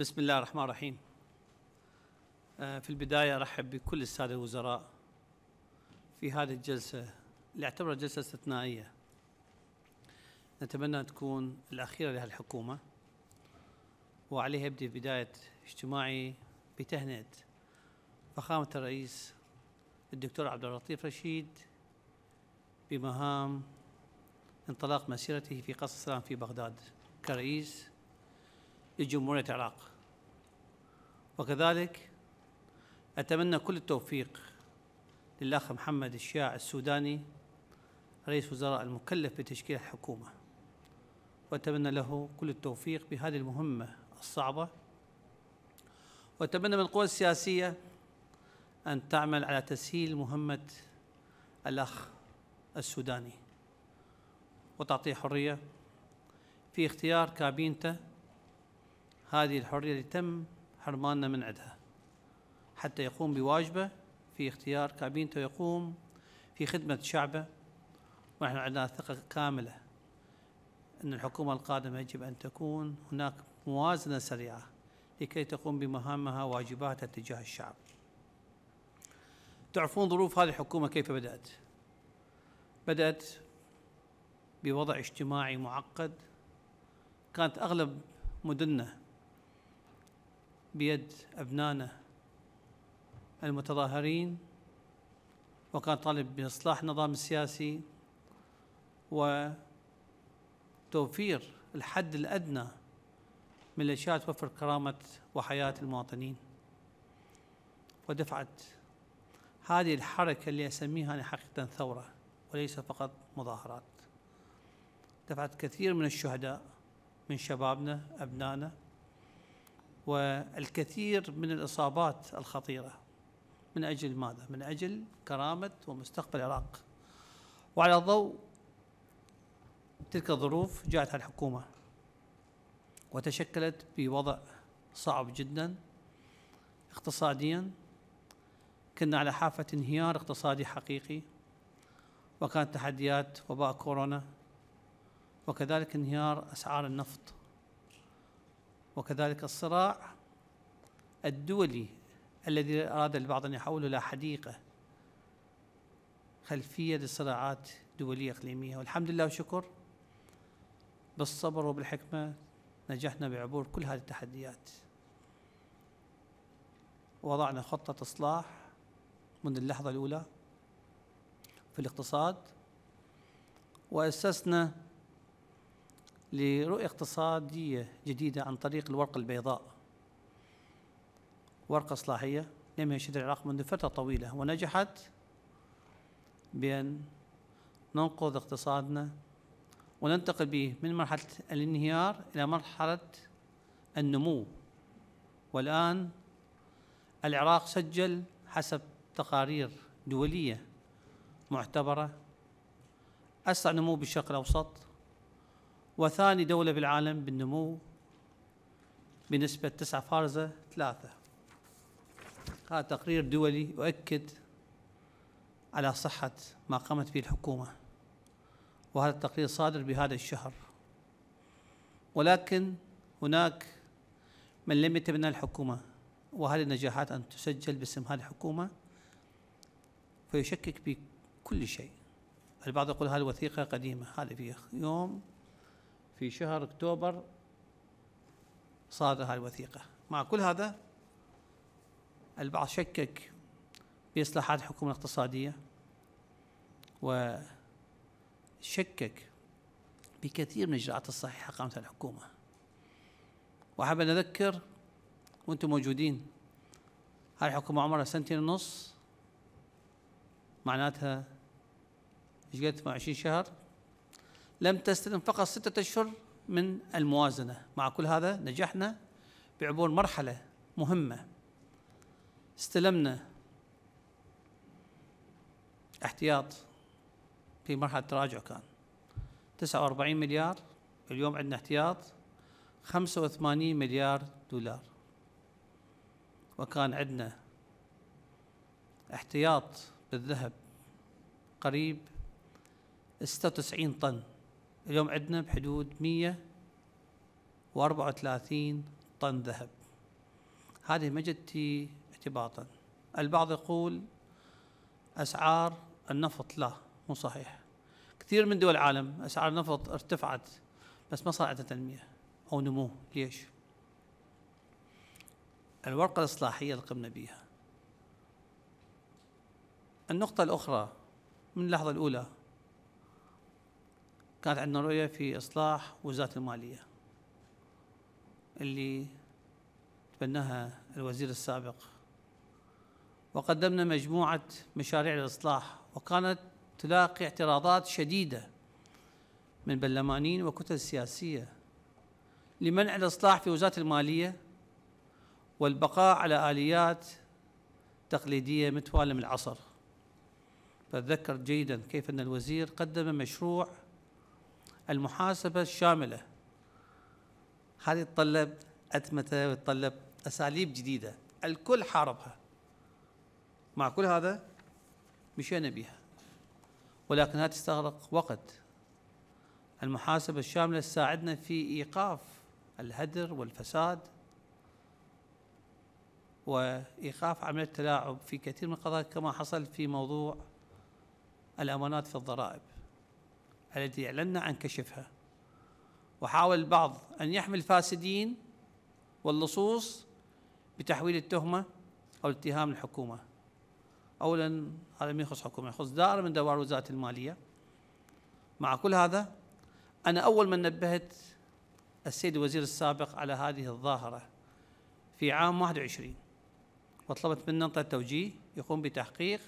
بسم الله الرحمن الرحيم آه، في البداية أرحب بكل السادة الوزراء في هذه الجلسة اللي اعتبرها جلسة استثنائية نتمنى تكون الأخيرة لهالحكومة وعليه أبدي في بداية اجتماعي بتهنئة فخامة الرئيس الدكتور عبد اللطيف رشيد بمهام انطلاق مسيرته في قصر السلام في بغداد كرئيس لجمهورية العراق وكذلك أتمنى كل التوفيق للأخ محمد الشياع السوداني رئيس وزراء المكلف بتشكيل الحكومة وأتمنى له كل التوفيق بهذه المهمة الصعبة وأتمنى من القوى السياسية أن تعمل على تسهيل مهمة الأخ السوداني وتعطيه حرية في اختيار كابينته هذه الحرية اللي تم حرماننا من عدها حتى يقوم بواجبه في اختيار كابينته يقوم في خدمة شعبه ونحن عندنا ثقة كاملة أن الحكومة القادمة يجب أن تكون هناك موازنة سريعة لكي تقوم بمهامها واجباتها تجاه الشعب تعرفون ظروف هذه الحكومة كيف بدأت بدأت بوضع اجتماعي معقد كانت أغلب مدننا بيد أبنانه المتظاهرين وكان طالب بإصلاح النظام السياسي وتوفير الحد الأدنى من الأشياء توفر كرامة وحياة المواطنين ودفعت هذه الحركة اللي أسميها أنا حقيقة ثورة وليس فقط مظاهرات دفعت كثير من الشهداء من شبابنا أبنائنا والكثير من الإصابات الخطيرة من أجل ماذا؟ من أجل كرامة ومستقبل العراق وعلى ضوء تلك الظروف جاءت الحكومة وتشكلت بوضع صعب جدا اقتصاديا كنا على حافة انهيار اقتصادي حقيقي وكانت تحديات وباء كورونا وكذلك انهيار أسعار النفط وكذلك الصراع الدولي الذي أراد البعض أن يحوله إلى حديقة خلفية لصراعات دولية إقليمية والحمد لله وشكر بالصبر وبالحكمة نجحنا بعبور كل هذه التحديات وضعنا خطة إصلاح من اللحظة الأولى في الاقتصاد وأسسنا لرؤية اقتصادية جديدة عن طريق الورقة البيضاء ورقة إصلاحية لم يشهد العراق منذ فترة طويلة ونجحت بأن ننقذ اقتصادنا وننتقل به من مرحلة الانهيار إلى مرحلة النمو والآن العراق سجل حسب تقارير دولية معتبرة أسرع نمو بالشرق الأوسط وثاني دولة بالعالم بالنمو بنسبة تسعة فارزة ثلاثة هذا تقرير دولي يؤكد على صحة ما قامت به الحكومة وهذا التقرير صادر بهذا الشهر ولكن هناك من لم يتبنى الحكومة وهذه النجاحات أن تسجل باسم هذه الحكومة فيشكك بكل شيء البعض يقول هذه الوثيقة قديمة هذه في يوم في شهر أكتوبر صادرها الوثيقة مع كل هذا البعض شكك بإصلاحات الحكومة الاقتصادية وشكك بكثير من الإجراءات الصحيحة قامتها الحكومة وأحب أن أذكر وأنتم موجودين هاي الحكومة عمرها سنتين ونص معناتها ايش قد 20 شهر لم تستلم فقط ستة أشهر من الموازنة مع كل هذا نجحنا بعبور مرحلة مهمة استلمنا احتياط في مرحلة تراجع كان 49 مليار اليوم عندنا احتياط 85 مليار دولار وكان عندنا احتياط بالذهب قريب 96 طن اليوم عندنا بحدود 134 طن ذهب هذه ما جتي اعتباطا البعض يقول أسعار النفط لا مو صحيح كثير من دول العالم أسعار النفط ارتفعت بس ما صار عندها تنمية أو نمو ليش؟ الورقة الإصلاحية اللي قمنا بها النقطة الأخرى من اللحظة الأولى كانت عندنا رؤية في إصلاح وزارة المالية اللي تبناها الوزير السابق وقدمنا مجموعة مشاريع الإصلاح وكانت تلاقي اعتراضات شديدة من برلمانيين وكتل سياسية لمنع الإصلاح في وزارة المالية والبقاء على آليات تقليدية متوالة من العصر فأتذكر جيدا كيف أن الوزير قدم مشروع المحاسبة الشاملة هذه تطلب أتمتة وتطلب أساليب جديدة الكل حاربها مع كل هذا مشينا بها ولكنها تستغرق وقت المحاسبة الشاملة تساعدنا في إيقاف الهدر والفساد وإيقاف عملية التلاعب في كثير من القضايا كما حصل في موضوع الأمانات في الضرائب التي اعلنا عن كشفها وحاول البعض أن يحمل الفاسدين واللصوص بتحويل التهمة أو اتهام الحكومه أولا هذا ما يخص حكومة يخص دائرة من دوائر وزارة المالية مع كل هذا أنا أول من نبهت السيد الوزير السابق على هذه الظاهرة في عام 21 وطلبت منه نقطه توجيه يقوم بتحقيق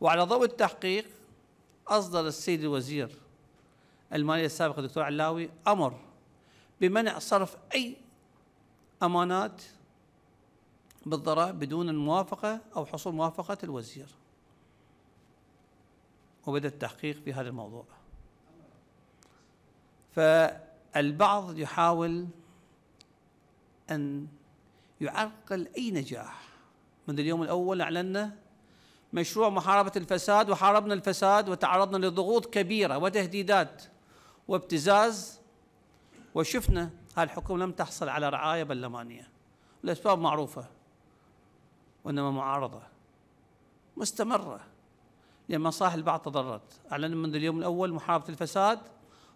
وعلى ضوء التحقيق أصدر السيد الوزير الماليه السابق الدكتور علاوي امر بمنع صرف اي امانات بالضرائب بدون الموافقه او حصول موافقه الوزير وبدا التحقيق في هذا الموضوع فالبعض يحاول ان يعرقل اي نجاح منذ اليوم الاول اعلنا مشروع محاربه الفساد وحاربنا الفساد وتعرضنا لضغوط كبيره وتهديدات وابتزاز وشفنا هالحكومة لم تحصل على رعاية برلمانية الأسباب معروفة وإنما معارضة مستمرة لأن مصالح البعض تضررت أعلن منذ اليوم الأول محاربة الفساد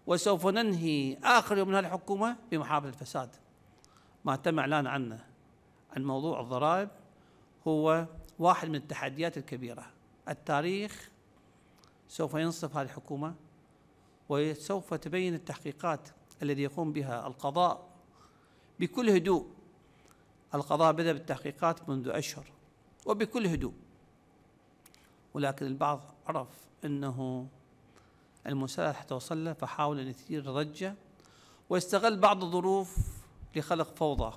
وسوف ننهي آخر يوم من هذه الحكومة بمحاربة الفساد ما تم إعلان عنه عن موضوع الضرائب هو واحد من التحديات الكبيرة التاريخ سوف ينصف هذه الحكومة وسوف تبين التحقيقات الذي يقوم بها القضاء بكل هدوء القضاء بدأ بالتحقيقات منذ أشهر وبكل هدوء ولكن البعض عرف أنه المسلح توصل له فحاول أن يثير ضجة واستغل بعض الظروف لخلق فوضى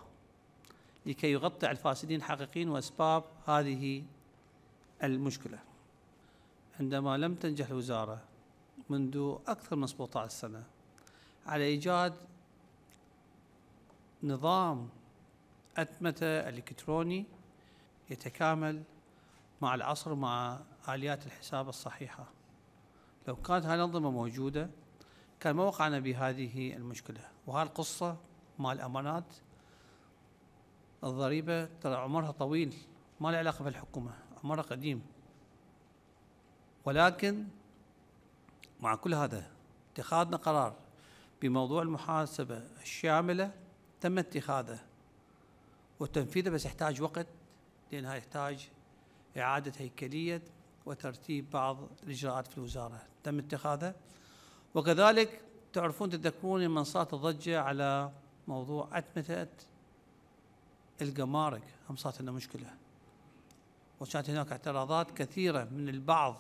لكي يغطي على الفاسدين الحقيقيين وأسباب هذه المشكلة عندما لم تنجح الوزارة منذ أكثر من 17 سنة على إيجاد نظام أتمتة إلكتروني يتكامل مع العصر مع آليات الحساب الصحيحة لو كانت هذه الأنظمة موجودة كان ما وقعنا بهذه المشكلة وهذه القصة مع الأمانات الضريبة ترى عمرها طويل ما له علاقة بالحكومة عمرها قديم ولكن مع كل هذا اتخاذنا قرار بموضوع المحاسبة الشاملة تم اتخاذه وتنفيذه بس يحتاج وقت لأنها يحتاج إعادة هيكلية وترتيب بعض الإجراءات في الوزارة تم اتخاذه وكذلك تعرفون تذكرون من صارت الضجة على موضوع أتمتة الجمارك هم صارت لنا مشكلة وكانت هناك اعتراضات كثيرة من البعض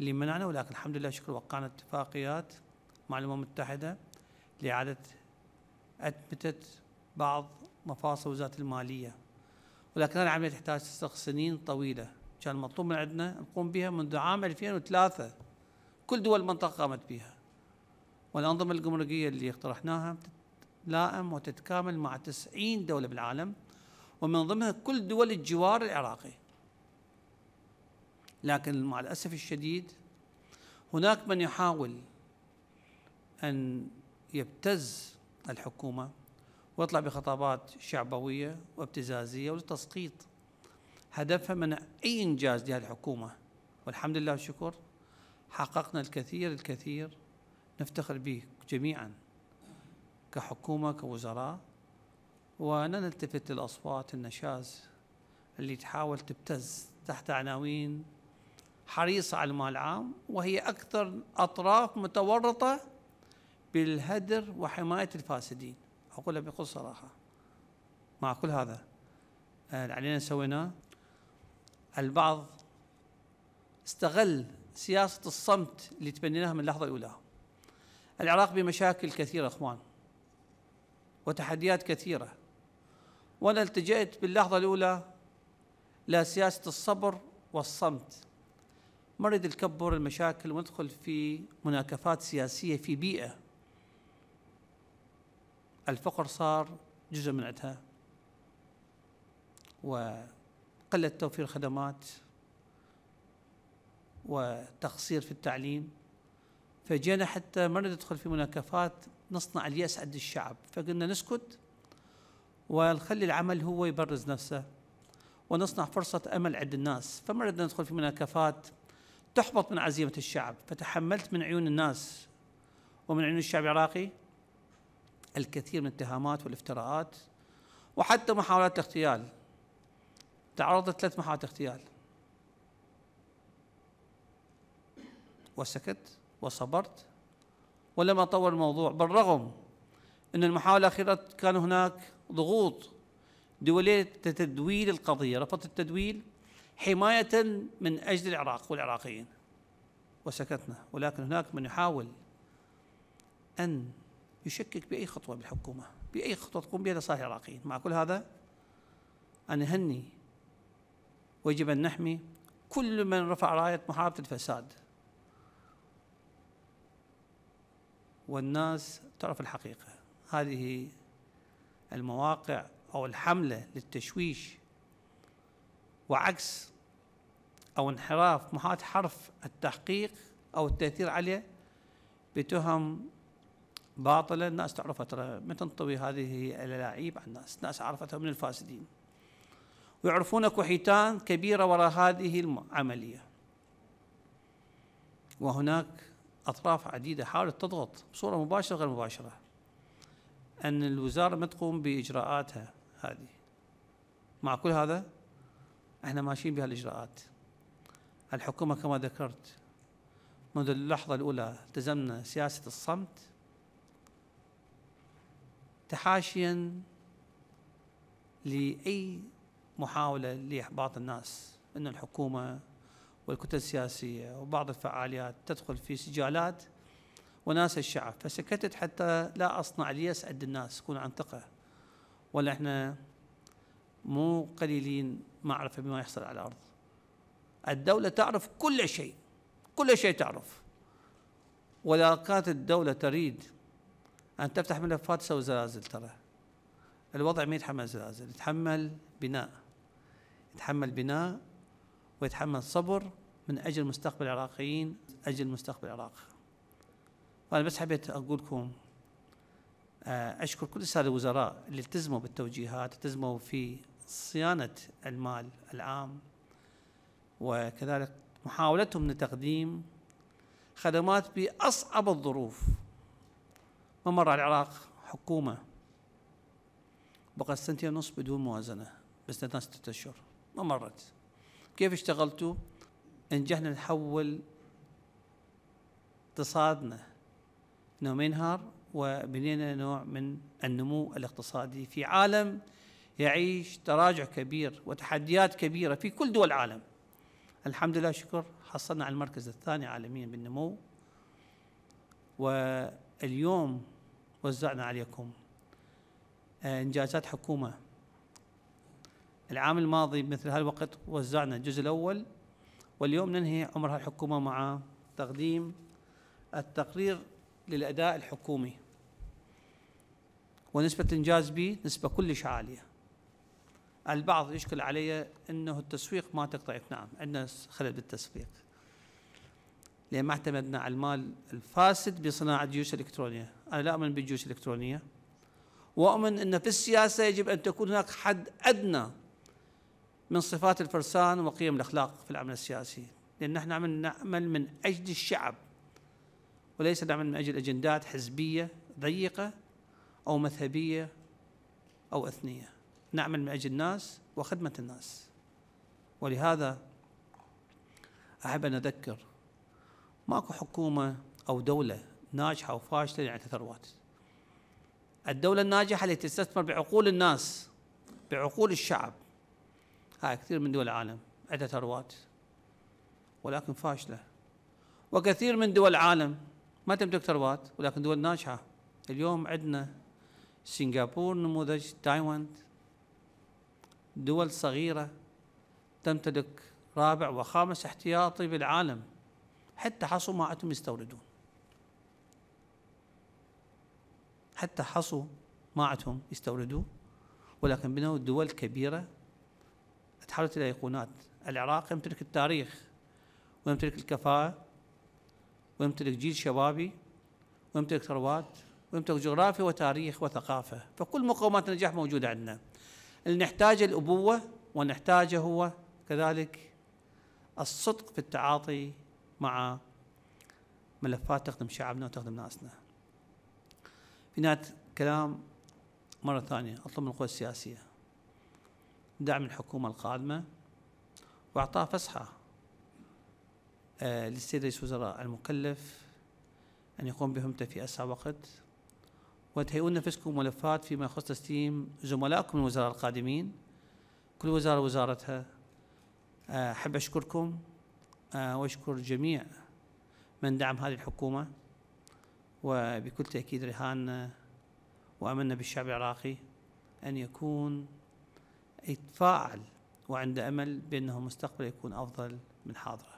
اللي منعنا ولكن الحمد لله شكر وقعنا اتفاقيات مع الامم المتحده لاعاده اثبتت بعض مفاصل وزاره الماليه ولكن هذه العمليه تحتاج سنين طويله كان مطلوب من عندنا نقوم بها منذ عام 2003 كل دول المنطقه قامت بها والانظمه الجمركيه اللي اقترحناها تتلائم وتتكامل مع 90 دوله بالعالم ومن ضمنها كل دول الجوار العراقي لكن مع الأسف الشديد هناك من يحاول أن يبتز الحكومة ويطلع بخطابات شعبوية وابتزازية ولتسقيط هدفها منع أي إنجاز لهذه الحكومة والحمد لله والشكر حققنا الكثير الكثير نفتخر به جميعا كحكومة كوزراء ولا نلتفت للأصوات النشاز اللي تحاول تبتز تحت عناوين حريصة على المال العام وهي أكثر أطراف متورطة بالهدر وحماية الفاسدين أقولها بكل صراحة مع كل هذا آه، علينا سويناه البعض استغل سياسة الصمت اللي تبنيناها من اللحظة الأولى العراق بمشاكل كثيرة أخوان وتحديات كثيرة وأنا التجأت باللحظة الأولى لسياسة الصبر والصمت مرض الكبر المشاكل وندخل في مناكفات سياسية في بيئة الفقر صار جزء من عندها وقلة توفير خدمات وتقصير في التعليم فجينا حتى ما ندخل في مناكفات نصنع اليأس عند الشعب فقلنا نسكت ونخلي العمل هو يبرز نفسه ونصنع فرصة أمل عند الناس فما ندخل في مناكفات تحبط من عزيمة الشعب فتحملت من عيون الناس ومن عيون الشعب العراقي الكثير من الاتهامات والافتراءات وحتى محاولات الاغتيال تعرضت ثلاث محاولات اغتيال وسكت وصبرت ولم أطور الموضوع بالرغم أن المحاولة الأخيرة كان هناك ضغوط دولية تدويل القضية رفضت التدويل حماية من أجل العراق والعراقيين وسكتنا ولكن هناك من يحاول أن يشكك بأي خطوة بالحكومة بأي خطوة تقوم بها لصالح العراقيين مع كل هذا أنا هني ويجب أن نحمي كل من رفع راية محاربة الفساد والناس تعرف الحقيقة هذه المواقع أو الحملة للتشويش وعكس أو انحراف محاط حرف التحقيق أو التأثير عليه بتهم باطلة الناس تعرفها ترى ما تنطوي هذه اللاعيب على الناس الناس عرفتها من الفاسدين ويعرفون اكو حيتان كبيرة وراء هذه العملية وهناك أطراف عديدة حاولت تضغط بصورة مباشرة غير مباشرة أن الوزارة ما تقوم بإجراءاتها هذه مع كل هذا احنا ماشيين بهالإجراءات الحكومة كما ذكرت منذ اللحظة الأولى التزمنا سياسة الصمت تحاشيا لأي محاولة لإحباط الناس أن الحكومة والكتل السياسية وبعض الفعاليات تدخل في سجالات وناس الشعب فسكتت حتى لا أصنع ليس أد الناس يكون عن ثقة ولا إحنا مو قليلين معرفة بما يحصل على الأرض الدولة تعرف كل شيء كل شيء تعرف كانت الدولة تريد أن تفتح ملفات تسوي زلازل ترى الوضع ما يتحمل زلازل يتحمل بناء يتحمل بناء ويتحمل صبر من أجل مستقبل العراقيين أجل مستقبل العراق وأنا بس حبيت أقول لكم آه، أشكر كل السادة الوزراء اللي التزموا بالتوجيهات التزموا في صيانة المال العام وكذلك محاولتهم لتقديم خدمات بأصعب الظروف مر على العراق حكومة بقت سنتين ونص بدون موازنة بس ستة أشهر ما مرت كيف اشتغلتوا؟ نجحنا نحول اقتصادنا انه ما ينهار وبنينا نوع من النمو الاقتصادي في عالم يعيش تراجع كبير وتحديات كبيره في كل دول العالم الحمد لله شكر حصلنا على المركز الثاني عالميا بالنمو واليوم وزعنا عليكم آه، إنجازات حكومة العام الماضي مثل هالوقت وزعنا الجزء الأول واليوم ننهي عمر هالحكومة مع تقديم التقرير للأداء الحكومي ونسبة الإنجاز به نسبة كلش عالية البعض يشكل علي انه التسويق ما تقطع نعم عندنا خلل بالتسويق لان ما اعتمدنا على المال الفاسد بصناعه جيوش الكترونيه انا لا اؤمن بالجيوش الالكترونيه واؤمن ان في السياسه يجب ان تكون هناك حد ادنى من صفات الفرسان وقيم الاخلاق في العمل السياسي لان نحن نعمل من اجل الشعب وليس نعمل من اجل اجندات حزبيه ضيقه او مذهبيه او اثنيه نعمل من أجل الناس وخدمة الناس ولهذا أحب أن أذكر ماكو حكومة أو دولة ناجحة وفاشلة يعني ثروات الدولة الناجحة اللي تستثمر بعقول الناس بعقول الشعب هاي كثير من دول العالم عندها ثروات ولكن فاشلة وكثير من دول العالم ما تملك ثروات ولكن دول ناجحة اليوم عندنا سنغافورة نموذج تايوان دول صغيرة تمتلك رابع وخامس احتياطي بالعالم حتى حصوا ما عندهم يستوردون حتى حصوا ما عندهم يستوردون ولكن بنوا دول كبيرة تحولت إلى أيقونات العراق يمتلك التاريخ ويمتلك الكفاءة ويمتلك جيل شبابي ويمتلك ثروات ويمتلك جغرافيا وتاريخ وثقافة فكل مقومات النجاح موجودة عندنا اللي نحتاجه الأبوة ونحتاجه هو كذلك الصدق في التعاطي مع ملفات تخدم شعبنا وتخدم ناسنا في نهاية كلام مرة ثانية أطلب من القوى السياسية دعم الحكومة القادمة وإعطاء فسحة آه، للسيد رئيس الوزراء المكلف أن يقوم بهمته في أسرع وقت وتهيئون نفسكم ملفات فيما يخص تسليم زملائكم الوزراء القادمين كل وزارة وزارتها آه، أحب أشكركم آه، وأشكر جميع من دعم هذه الحكومة وبكل تأكيد رهاننا آه، وأمنا بالشعب العراقي أن يكون يتفاعل وعنده أمل بأنه مستقبل يكون أفضل من حاضره